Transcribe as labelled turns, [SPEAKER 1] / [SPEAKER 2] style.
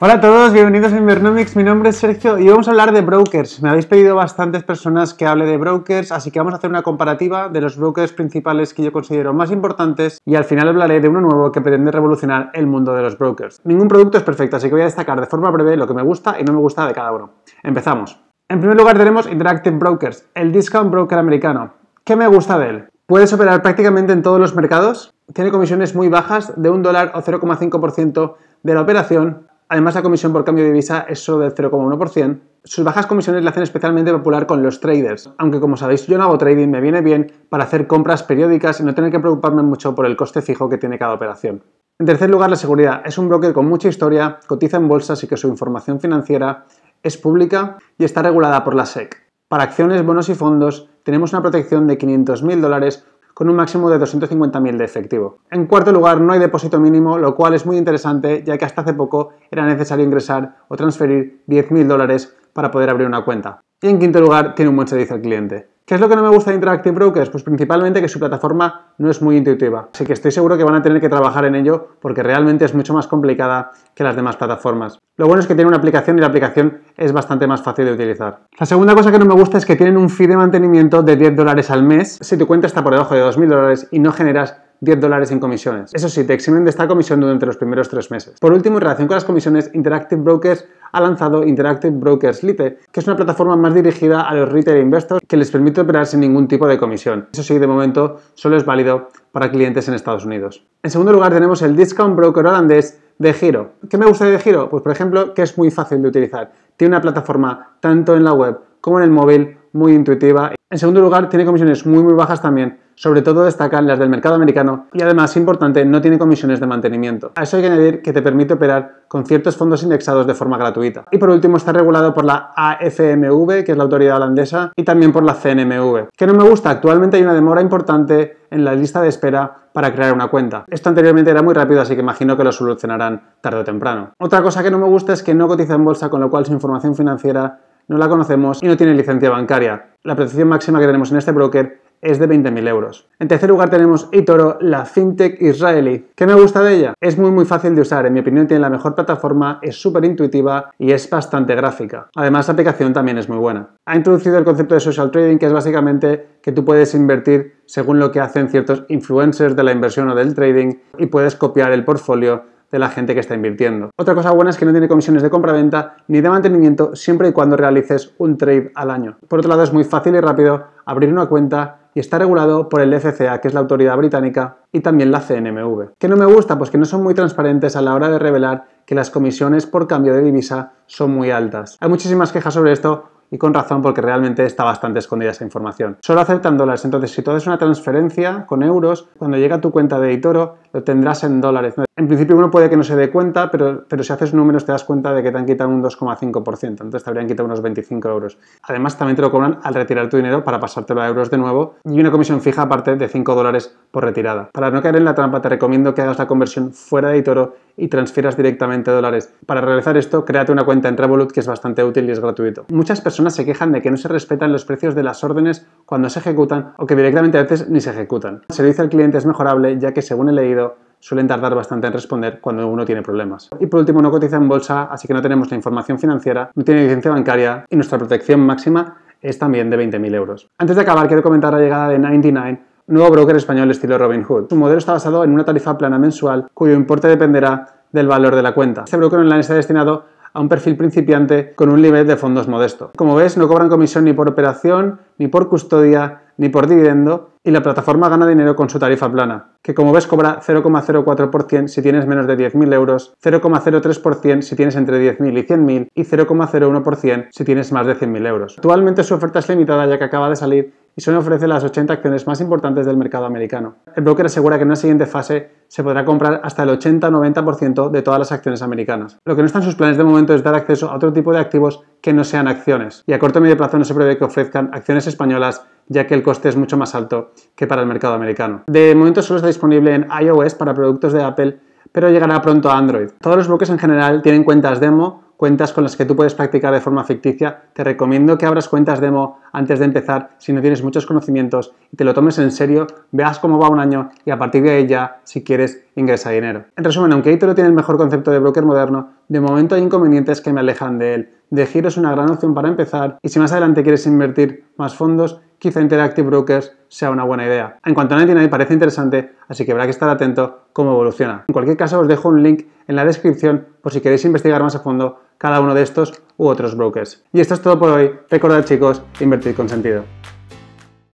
[SPEAKER 1] Hola a todos, bienvenidos a Invernomics. Mi nombre es Sergio y vamos a hablar de brokers. Me habéis pedido bastantes personas que hable de brokers, así que vamos a hacer una comparativa de los brokers principales que yo considero más importantes y al final hablaré de uno nuevo que pretende revolucionar el mundo de los brokers. Ningún producto es perfecto, así que voy a destacar de forma breve lo que me gusta y no me gusta de cada uno. Empezamos. En primer lugar tenemos Interactive Brokers, el discount broker americano. ¿Qué me gusta de él? Puedes operar prácticamente en todos los mercados, tiene comisiones muy bajas de un dólar o 0,5% de la operación Además, la comisión por cambio de divisa es solo del 0,1%. Sus bajas comisiones le hacen especialmente popular con los traders, aunque como sabéis yo no hago trading, me viene bien para hacer compras periódicas y no tener que preocuparme mucho por el coste fijo que tiene cada operación. En tercer lugar, la seguridad. Es un broker con mucha historia, cotiza en bolsas y que su información financiera es pública y está regulada por la SEC. Para acciones, bonos y fondos tenemos una protección de 500.000 dólares con un máximo de 250.000 de efectivo. En cuarto lugar, no hay depósito mínimo, lo cual es muy interesante ya que hasta hace poco era necesario ingresar o transferir 10.000 dólares para poder abrir una cuenta. Y en quinto lugar, tiene un buen servicio al cliente. ¿Qué es lo que no me gusta de Interactive Brokers? Pues principalmente que su plataforma no es muy intuitiva. Así que estoy seguro que van a tener que trabajar en ello porque realmente es mucho más complicada que las demás plataformas. Lo bueno es que tiene una aplicación y la aplicación es bastante más fácil de utilizar. La segunda cosa que no me gusta es que tienen un fee de mantenimiento de 10 dólares al mes si tu cuenta está por debajo de 2.000 dólares y no generas 10 dólares en comisiones. Eso sí, te eximen de esta comisión durante los primeros tres meses. Por último, en relación con las comisiones, Interactive Brokers ha lanzado Interactive Brokers Lite, que es una plataforma más dirigida a los retail investors que les permite operar sin ningún tipo de comisión. Eso sí, de momento solo es válido para clientes en Estados Unidos. En segundo lugar tenemos el Discount Broker holandés de Giro. ¿Qué me gusta de Giro? Pues por ejemplo que es muy fácil de utilizar. Tiene una plataforma tanto en la web como en el móvil muy intuitiva. En segundo lugar tiene comisiones muy muy bajas también sobre todo destacan las del mercado americano y además, importante, no tiene comisiones de mantenimiento. A eso hay que añadir que te permite operar con ciertos fondos indexados de forma gratuita. Y por último está regulado por la AFMV, que es la autoridad holandesa, y también por la CNMV. Que no me gusta, actualmente hay una demora importante en la lista de espera para crear una cuenta. Esto anteriormente era muy rápido, así que imagino que lo solucionarán tarde o temprano. Otra cosa que no me gusta es que no cotiza en bolsa, con lo cual su información financiera no la conocemos y no tiene licencia bancaria. La protección máxima que tenemos en este broker es de 20.000 euros. En tercer lugar tenemos eToro, la fintech israelí. ¿Qué me gusta de ella? Es muy muy fácil de usar, en mi opinión tiene la mejor plataforma, es súper intuitiva y es bastante gráfica. Además la aplicación también es muy buena. Ha introducido el concepto de social trading que es básicamente que tú puedes invertir según lo que hacen ciertos influencers de la inversión o del trading y puedes copiar el portfolio de la gente que está invirtiendo. Otra cosa buena es que no tiene comisiones de compra-venta ni de mantenimiento siempre y cuando realices un trade al año. Por otro lado, es muy fácil y rápido abrir una cuenta y está regulado por el FCA, que es la autoridad británica, y también la CNMV. que no me gusta? Pues que no son muy transparentes a la hora de revelar que las comisiones por cambio de divisa son muy altas. Hay muchísimas quejas sobre esto, y con razón porque realmente está bastante escondida esa información. Solo aceptan dólares, entonces si tú haces una transferencia con euros, cuando llega a tu cuenta de eToro, lo tendrás en dólares. En principio uno puede que no se dé cuenta, pero, pero si haces números te das cuenta de que te han quitado un 2,5%, entonces te habrían quitado unos 25 euros. Además también te lo cobran al retirar tu dinero para pasártelo a euros de nuevo y una comisión fija aparte de 5 dólares por retirada. Para no caer en la trampa te recomiendo que hagas la conversión fuera de Itoro y transfieras directamente dólares. Para realizar esto, créate una cuenta en Revolut que es bastante útil y es gratuito. Muchas personas se quejan de que no se respetan los precios de las órdenes cuando se ejecutan o que directamente a veces ni se ejecutan. El servicio al cliente es mejorable ya que según he leído suelen tardar bastante en responder cuando uno tiene problemas. Y por último, no cotiza en bolsa, así que no tenemos la información financiera, no tiene licencia bancaria y nuestra protección máxima es también de 20.000 euros. Antes de acabar, quiero comentar la llegada de 99, nuevo broker español estilo Robinhood. Su modelo está basado en una tarifa plana mensual cuyo importe dependerá del valor de la cuenta. Este broker online está destinado a un perfil principiante con un nivel de fondos modesto. Como ves, no cobran comisión ni por operación, ni por custodia, ni por dividendo, y la plataforma gana dinero con su tarifa plana, que como ves cobra 0,04% si tienes menos de 10.000 euros, 0,03% si tienes entre 10.000 y 100.000 y 0,01% si tienes más de 100.000 euros. Actualmente su oferta es limitada ya que acaba de salir y solo ofrece las 80 acciones más importantes del mercado americano. El broker asegura que en una siguiente fase se podrá comprar hasta el 80-90% de todas las acciones americanas. Lo que no está en sus planes de momento es dar acceso a otro tipo de activos que no sean acciones, y a corto y medio plazo no se prevé que ofrezcan acciones españolas, ya que el coste es mucho más alto que para el mercado americano. De momento solo está disponible en iOS para productos de Apple, pero llegará pronto a Android. Todos los bloques en general tienen cuentas demo, cuentas con las que tú puedes practicar de forma ficticia. Te recomiendo que abras cuentas demo antes de empezar si no tienes muchos conocimientos y te lo tomes en serio, veas cómo va un año y a partir de ahí ya, si quieres, ingresa dinero. En resumen, aunque eToro tiene el mejor concepto de broker moderno, de momento hay inconvenientes que me alejan de él. De giro es una gran opción para empezar y si más adelante quieres invertir más fondos, quizá Interactive Brokers sea una buena idea. En cuanto a 99 parece interesante, así que habrá que estar atento cómo evoluciona. En cualquier caso, os dejo un link en la descripción por si queréis investigar más a fondo cada uno de estos u otros brokers. Y esto es todo por hoy. Recordad chicos, invertir con sentido.